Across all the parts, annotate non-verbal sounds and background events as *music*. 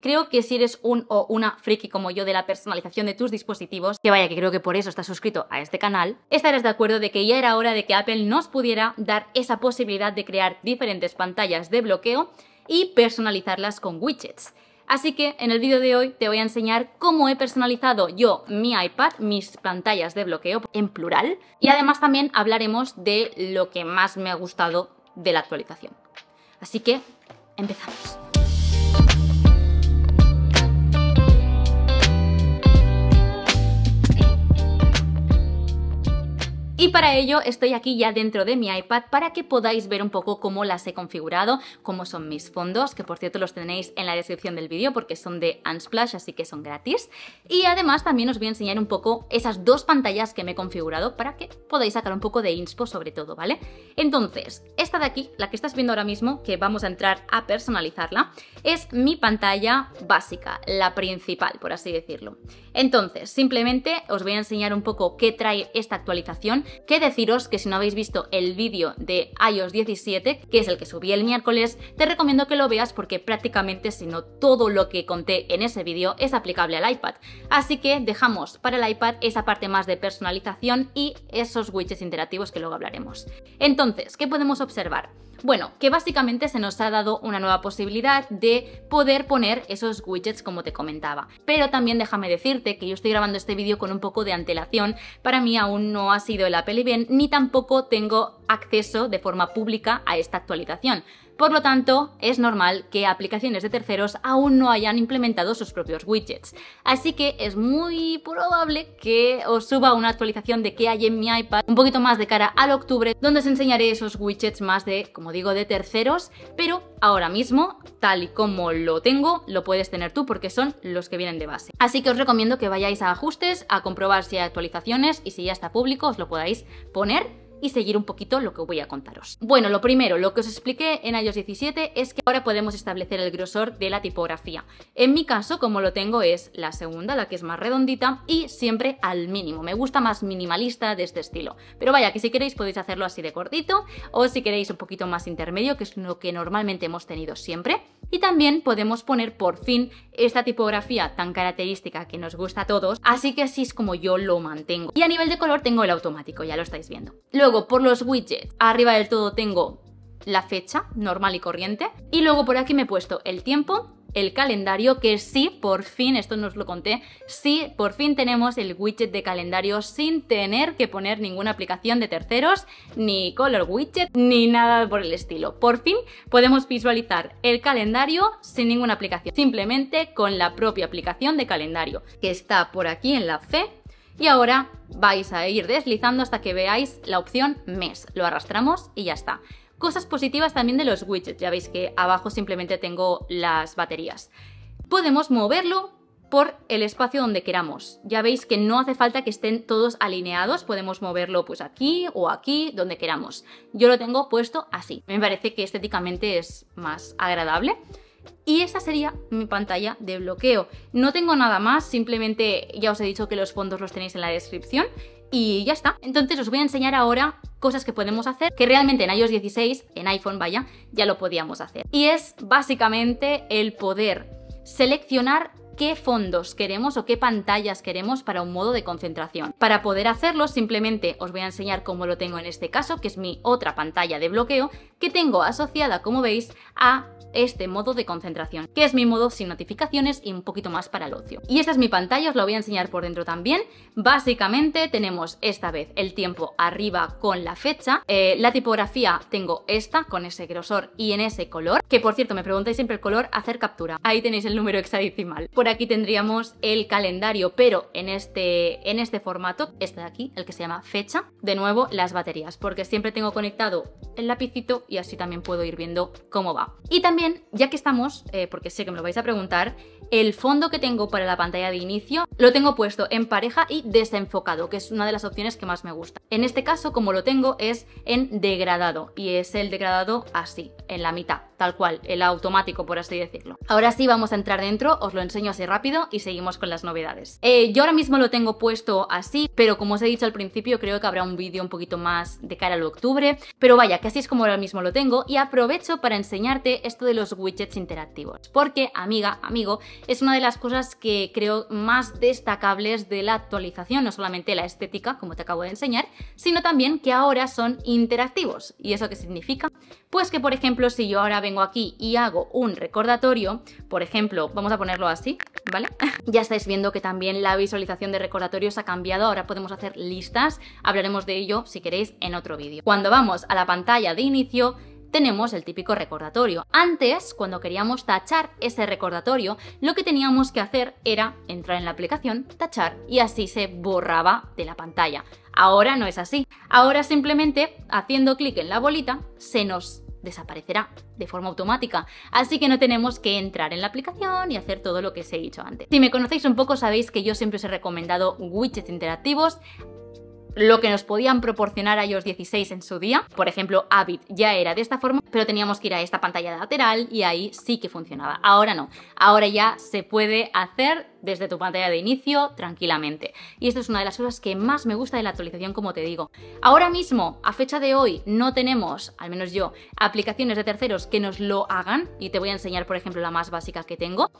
Creo que si eres un o una friki como yo de la personalización de tus dispositivos, que vaya que creo que por eso estás suscrito a este canal, estarás de acuerdo de que ya era hora de que Apple nos pudiera dar esa posibilidad de crear diferentes pantallas de bloqueo y personalizarlas con widgets. Así que en el vídeo de hoy te voy a enseñar cómo he personalizado yo mi iPad, mis pantallas de bloqueo en plural y además también hablaremos de lo que más me ha gustado de la actualización. Así que empezamos. Y para ello estoy aquí ya dentro de mi iPad para que podáis ver un poco cómo las he configurado, cómo son mis fondos, que por cierto los tenéis en la descripción del vídeo porque son de Unsplash, así que son gratis. Y además también os voy a enseñar un poco esas dos pantallas que me he configurado para que podáis sacar un poco de inspo sobre todo, ¿vale? Entonces, esta de aquí, la que estás viendo ahora mismo, que vamos a entrar a personalizarla, es mi pantalla básica, la principal, por así decirlo. Entonces, simplemente os voy a enseñar un poco qué trae esta actualización que deciros que si no habéis visto el vídeo de iOS 17, que es el que subí el miércoles, te recomiendo que lo veas porque prácticamente si no todo lo que conté en ese vídeo es aplicable al iPad. Así que dejamos para el iPad esa parte más de personalización y esos widgets interactivos que luego hablaremos. Entonces, ¿qué podemos observar? Bueno, que básicamente se nos ha dado una nueva posibilidad de poder poner esos widgets como te comentaba. Pero también déjame decirte que yo estoy grabando este vídeo con un poco de antelación, para mí aún no ha sido el peli bien, ni tampoco tengo acceso de forma pública a esta actualización. Por lo tanto, es normal que aplicaciones de terceros aún no hayan implementado sus propios widgets. Así que es muy probable que os suba una actualización de qué hay en mi iPad un poquito más de cara al octubre, donde os enseñaré esos widgets más de, como digo, de terceros, pero ahora mismo, tal y como lo tengo, lo puedes tener tú porque son los que vienen de base. Así que os recomiendo que vayáis a ajustes, a comprobar si hay actualizaciones y si ya está público os lo podáis poner y seguir un poquito lo que voy a contaros. Bueno, lo primero, lo que os expliqué en iOS 17 es que ahora podemos establecer el grosor de la tipografía. En mi caso, como lo tengo, es la segunda, la que es más redondita y siempre al mínimo. Me gusta más minimalista de este estilo. Pero vaya, que si queréis podéis hacerlo así de cortito o si queréis un poquito más intermedio, que es lo que normalmente hemos tenido siempre. Y también podemos poner por fin esta tipografía tan característica que nos gusta a todos, así que así es como yo lo mantengo. Y a nivel de color tengo el automático, ya lo estáis viendo. Luego, por los widgets, arriba del todo tengo la fecha normal y corriente, y luego por aquí me he puesto el tiempo, el calendario, que sí, por fin, esto nos lo conté, sí, por fin tenemos el widget de calendario sin tener que poner ninguna aplicación de terceros, ni color widget, ni nada por el estilo. Por fin podemos visualizar el calendario sin ninguna aplicación, simplemente con la propia aplicación de calendario, que está por aquí en la fe y ahora vais a ir deslizando hasta que veáis la opción mes. Lo arrastramos y ya está. Cosas positivas también de los widgets, ya veis que abajo simplemente tengo las baterías. Podemos moverlo por el espacio donde queramos. Ya veis que no hace falta que estén todos alineados, podemos moverlo pues aquí o aquí, donde queramos. Yo lo tengo puesto así. Me parece que estéticamente es más agradable. Y esa sería mi pantalla de bloqueo. No tengo nada más, simplemente ya os he dicho que los fondos los tenéis en la descripción y ya está. Entonces os voy a enseñar ahora cosas que podemos hacer que realmente en iOS 16, en iPhone vaya, ya lo podíamos hacer. Y es básicamente el poder seleccionar qué fondos queremos o qué pantallas queremos para un modo de concentración. Para poder hacerlo, simplemente os voy a enseñar cómo lo tengo en este caso, que es mi otra pantalla de bloqueo, que tengo asociada, como veis, a este modo de concentración, que es mi modo sin notificaciones y un poquito más para el ocio. Y esta es mi pantalla, os la voy a enseñar por dentro también. Básicamente tenemos esta vez el tiempo arriba con la fecha, eh, la tipografía tengo esta con ese grosor y en ese color, que por cierto me preguntáis siempre el color, hacer captura. Ahí tenéis el número hexadecimal aquí tendríamos el calendario, pero en este, en este formato, este de aquí, el que se llama fecha, de nuevo las baterías, porque siempre tengo conectado el lapicito y así también puedo ir viendo cómo va. Y también, ya que estamos, eh, porque sé que me lo vais a preguntar, el fondo que tengo para la pantalla de inicio lo tengo puesto en pareja y desenfocado, que es una de las opciones que más me gusta. En este caso, como lo tengo, es en degradado y es el degradado así, en la mitad, tal cual, el automático, por así decirlo. Ahora sí, vamos a entrar dentro, os lo enseño rápido y seguimos con las novedades. Eh, yo ahora mismo lo tengo puesto así, pero como os he dicho al principio, creo que habrá un vídeo un poquito más de cara al octubre. Pero vaya, que así es como ahora mismo lo tengo y aprovecho para enseñarte esto de los widgets interactivos. Porque, amiga, amigo, es una de las cosas que creo más destacables de la actualización, no solamente la estética, como te acabo de enseñar, sino también que ahora son interactivos. ¿Y eso qué significa? Pues que, por ejemplo, si yo ahora vengo aquí y hago un recordatorio, por ejemplo, vamos a ponerlo así, ¿vale? *laughs* ya estáis viendo que también la visualización de recordatorios ha cambiado, ahora podemos hacer listas, hablaremos de ello si queréis en otro vídeo. Cuando vamos a la pantalla de inicio, tenemos el típico recordatorio. Antes, cuando queríamos tachar ese recordatorio, lo que teníamos que hacer era entrar en la aplicación, tachar y así se borraba de la pantalla. Ahora no es así. Ahora simplemente haciendo clic en la bolita se nos desaparecerá de forma automática, así que no tenemos que entrar en la aplicación y hacer todo lo que os he dicho antes. Si me conocéis un poco sabéis que yo siempre os he recomendado widgets interactivos, lo que nos podían proporcionar iOS 16 en su día. Por ejemplo, Avid ya era de esta forma, pero teníamos que ir a esta pantalla lateral y ahí sí que funcionaba. Ahora no, ahora ya se puede hacer desde tu pantalla de inicio tranquilamente. Y esto es una de las cosas que más me gusta de la actualización, como te digo. Ahora mismo, a fecha de hoy, no tenemos, al menos yo, aplicaciones de terceros que nos lo hagan y te voy a enseñar, por ejemplo, la más básica que tengo.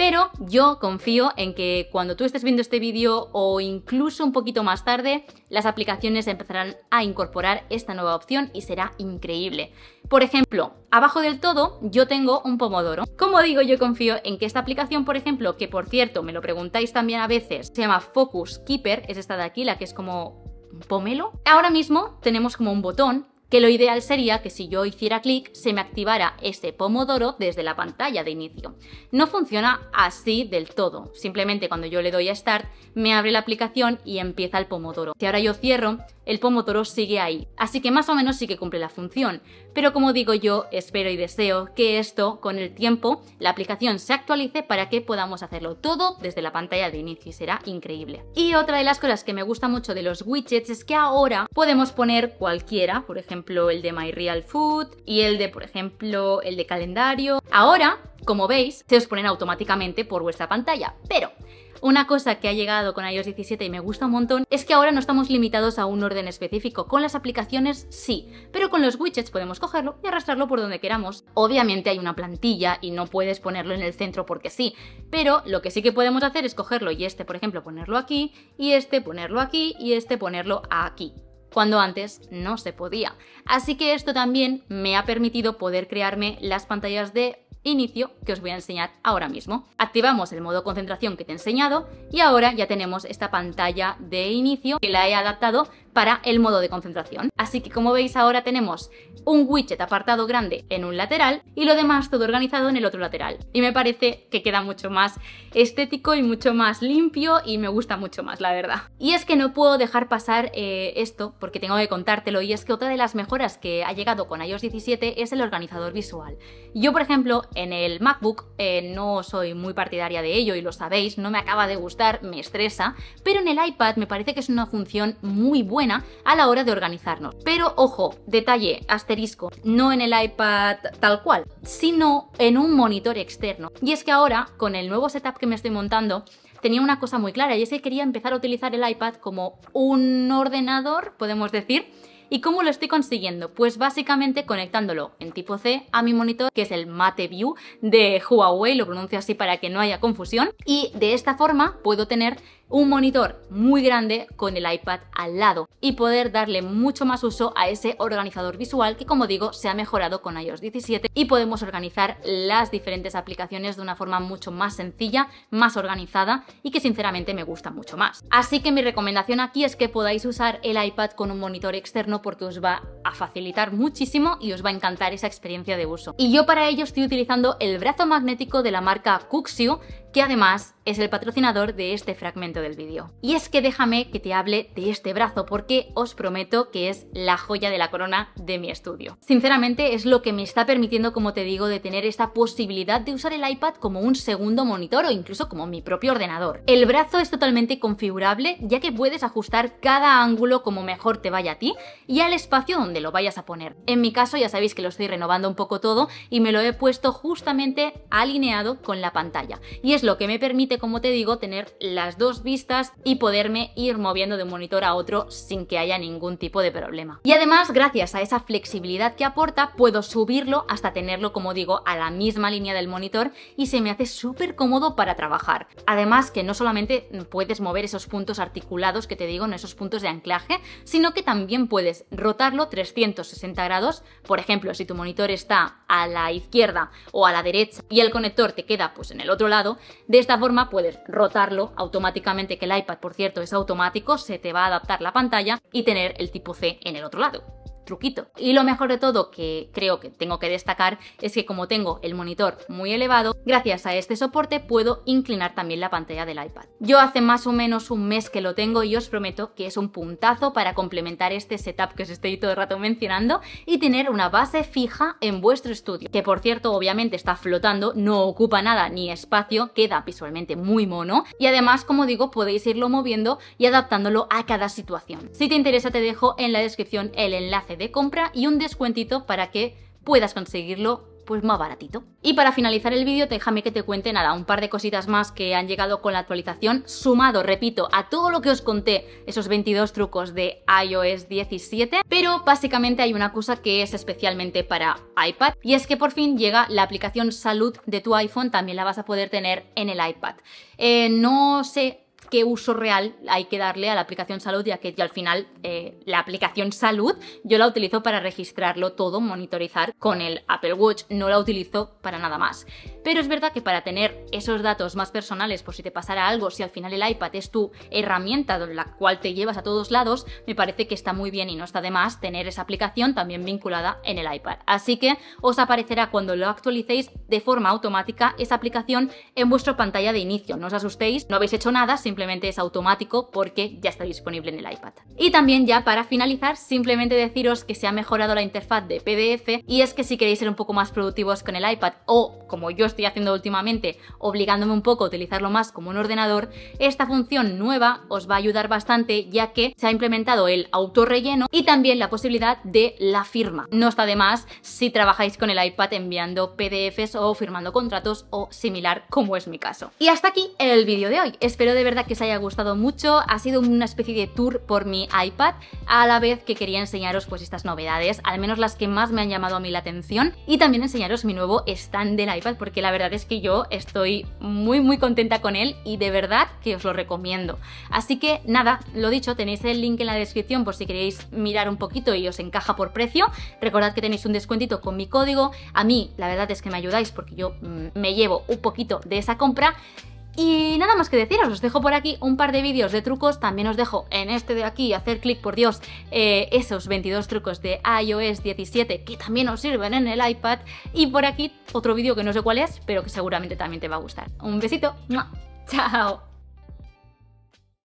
Pero yo confío en que cuando tú estés viendo este vídeo o incluso un poquito más tarde, las aplicaciones empezarán a incorporar esta nueva opción y será increíble. Por ejemplo, abajo del todo yo tengo un pomodoro. Como digo, yo confío en que esta aplicación, por ejemplo, que por cierto me lo preguntáis también a veces, se llama Focus Keeper, es esta de aquí, la que es como pomelo. Ahora mismo tenemos como un botón que lo ideal sería que si yo hiciera clic se me activara ese pomodoro desde la pantalla de inicio. No funciona así del todo, simplemente cuando yo le doy a Start me abre la aplicación y empieza el pomodoro. Si ahora yo cierro, el pomodoro sigue ahí, así que más o menos sí que cumple la función, pero como digo yo, espero y deseo que esto, con el tiempo, la aplicación se actualice para que podamos hacerlo todo desde la pantalla de inicio y será increíble. Y otra de las cosas que me gusta mucho de los widgets es que ahora podemos poner cualquiera, por ejemplo, el de My Real Food y el de, por ejemplo, el de calendario. Ahora, como veis, se os ponen automáticamente por vuestra pantalla, pero una cosa que ha llegado con iOS 17 y me gusta un montón es que ahora no estamos limitados a un orden específico. Con las aplicaciones sí, pero con los widgets podemos cogerlo y arrastrarlo por donde queramos. Obviamente hay una plantilla y no puedes ponerlo en el centro porque sí, pero lo que sí que podemos hacer es cogerlo y este, por ejemplo, ponerlo aquí, y este ponerlo aquí, y este ponerlo aquí cuando antes no se podía. Así que esto también me ha permitido poder crearme las pantallas de inicio que os voy a enseñar ahora mismo. Activamos el modo concentración que te he enseñado y ahora ya tenemos esta pantalla de inicio que la he adaptado para el modo de concentración. Así que como veis ahora tenemos un widget apartado grande en un lateral y lo demás todo organizado en el otro lateral. Y me parece que queda mucho más estético y mucho más limpio y me gusta mucho más, la verdad. Y es que no puedo dejar pasar eh, esto porque tengo que contártelo y es que otra de las mejoras que ha llegado con iOS 17 es el organizador visual. Yo, por ejemplo, en el MacBook eh, no soy muy partidaria de ello y lo sabéis, no me acaba de gustar, me estresa, pero en el iPad me parece que es una función muy buena a la hora de organizarnos. Pero ojo, detalle, asterisco, no en el iPad tal cual, sino en un monitor externo. Y es que ahora, con el nuevo setup que me estoy montando, tenía una cosa muy clara y es que quería empezar a utilizar el iPad como un ordenador, podemos decir, ¿Y cómo lo estoy consiguiendo? Pues básicamente conectándolo en tipo C a mi monitor, que es el MateView de Huawei, lo pronuncio así para que no haya confusión, y de esta forma puedo tener un monitor muy grande con el iPad al lado y poder darle mucho más uso a ese organizador visual que como digo se ha mejorado con iOS 17 y podemos organizar las diferentes aplicaciones de una forma mucho más sencilla, más organizada y que sinceramente me gusta mucho más. Así que mi recomendación aquí es que podáis usar el iPad con un monitor externo porque os va a facilitar muchísimo y os va a encantar esa experiencia de uso. Y yo para ello estoy utilizando el brazo magnético de la marca Cuxio que además es el patrocinador de este fragmento del vídeo. Y es que déjame que te hable de este brazo porque os prometo que es la joya de la corona de mi estudio. Sinceramente es lo que me está permitiendo, como te digo, de tener esta posibilidad de usar el iPad como un segundo monitor o incluso como mi propio ordenador. El brazo es totalmente configurable ya que puedes ajustar cada ángulo como mejor te vaya a ti y al espacio donde lo vayas a poner. En mi caso ya sabéis que lo estoy renovando un poco todo y me lo he puesto justamente alineado con la pantalla. Y es lo que me permite, como te digo, tener las dos vistas y poderme ir moviendo de un monitor a otro sin que haya ningún tipo de problema. Y además, gracias a esa flexibilidad que aporta, puedo subirlo hasta tenerlo, como digo, a la misma línea del monitor y se me hace súper cómodo para trabajar. Además que no solamente puedes mover esos puntos articulados que te digo, en esos puntos de anclaje, sino que también puedes rotarlo 360 grados. Por ejemplo, si tu monitor está a la izquierda o a la derecha y el conector te queda pues en el otro lado, de esta forma puedes rotarlo automáticamente, que el iPad, por cierto, es automático, se te va a adaptar la pantalla y tener el tipo C en el otro lado truquito. Y lo mejor de todo que creo que tengo que destacar es que como tengo el monitor muy elevado, gracias a este soporte puedo inclinar también la pantalla del iPad. Yo hace más o menos un mes que lo tengo y os prometo que es un puntazo para complementar este setup que os estoy todo el rato mencionando y tener una base fija en vuestro estudio, que por cierto obviamente está flotando, no ocupa nada ni espacio, queda visualmente muy mono y además como digo podéis irlo moviendo y adaptándolo a cada situación. Si te interesa te dejo en la descripción el enlace de compra y un descuentito para que puedas conseguirlo pues más baratito. Y para finalizar el vídeo déjame que te cuente nada, un par de cositas más que han llegado con la actualización, sumado, repito, a todo lo que os conté, esos 22 trucos de iOS 17, pero básicamente hay una cosa que es especialmente para iPad, y es que por fin llega la aplicación salud de tu iPhone, también la vas a poder tener en el iPad. Eh, no sé qué uso real hay que darle a la aplicación salud, ya que al final eh, la aplicación salud yo la utilizo para registrarlo todo, monitorizar con el Apple Watch, no la utilizo para nada más. Pero es verdad que para tener esos datos más personales por si te pasara algo, si al final el iPad es tu herramienta con la cual te llevas a todos lados, me parece que está muy bien y no está de más tener esa aplicación también vinculada en el iPad. Así que os aparecerá cuando lo actualicéis de forma automática esa aplicación en vuestra pantalla de inicio. No os asustéis, no habéis hecho nada, simplemente es automático porque ya está disponible en el iPad. Y también ya para finalizar, simplemente deciros que se ha mejorado la interfaz de PDF y es que si queréis ser un poco más productivos con el iPad o, como yo estoy haciendo últimamente, obligándome un poco a utilizarlo más como un ordenador, esta función nueva os va a ayudar bastante ya que se ha implementado el autorrelleno y también la posibilidad de la firma. No está de más si trabajáis con el iPad enviando PDFs o firmando contratos o similar como es mi caso. Y hasta aquí el vídeo de hoy. Espero de verdad que que os haya gustado mucho. Ha sido una especie de tour por mi iPad, a la vez que quería enseñaros pues estas novedades, al menos las que más me han llamado a mí la atención, y también enseñaros mi nuevo stand del iPad, porque la verdad es que yo estoy muy muy contenta con él y de verdad que os lo recomiendo. Así que nada, lo dicho, tenéis el link en la descripción por si queréis mirar un poquito y os encaja por precio. Recordad que tenéis un descuentito con mi código. A mí la verdad es que me ayudáis porque yo mm, me llevo un poquito de esa compra. Y nada más que deciros, os dejo por aquí un par de vídeos de trucos, también os dejo en este de aquí, hacer clic por Dios, eh, esos 22 trucos de iOS 17 que también os sirven en el iPad y por aquí otro vídeo que no sé cuál es, pero que seguramente también te va a gustar. Un besito, chao.